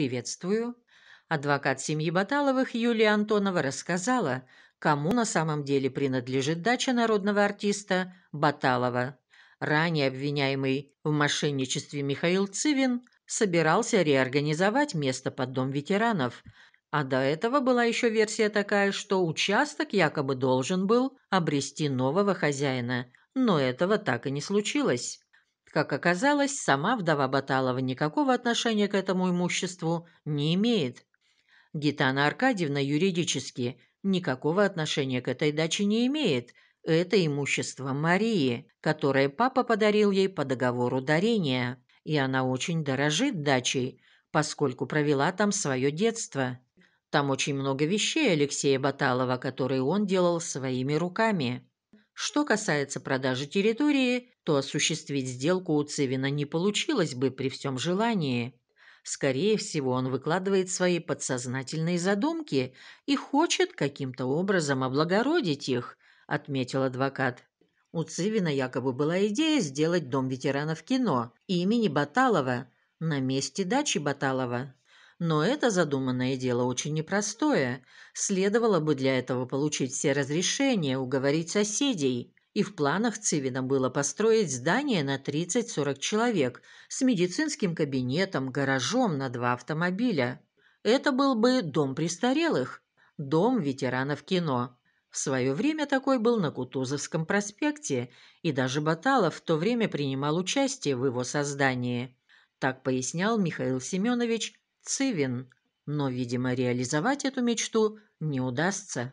«Приветствую». Адвокат семьи Баталовых Юлия Антонова рассказала, кому на самом деле принадлежит дача народного артиста Баталова. Ранее обвиняемый в мошенничестве Михаил Цивин собирался реорганизовать место под дом ветеранов, а до этого была еще версия такая, что участок якобы должен был обрести нового хозяина, но этого так и не случилось. Как оказалось, сама вдова Баталова никакого отношения к этому имуществу не имеет. Гитана Аркадьевна юридически никакого отношения к этой даче не имеет. Это имущество Марии, которое папа подарил ей по договору дарения. И она очень дорожит дачей, поскольку провела там свое детство. Там очень много вещей Алексея Баталова, которые он делал своими руками. Что касается продажи территории, то осуществить сделку у Цивина не получилось бы при всем желании. Скорее всего, он выкладывает свои подсознательные задумки и хочет каким-то образом облагородить их, отметил адвокат. У Цивина якобы была идея сделать дом ветеранов кино имени Баталова на месте дачи Баталова. Но это задуманное дело очень непростое. Следовало бы для этого получить все разрешения, уговорить соседей. И в планах Цивина было построить здание на 30-40 человек с медицинским кабинетом, гаражом на два автомобиля. Это был бы дом престарелых, дом ветеранов кино. В свое время такой был на Кутузовском проспекте, и даже Баталов в то время принимал участие в его создании. Так пояснял Михаил Семенович Цивин, но, видимо, реализовать эту мечту не удастся.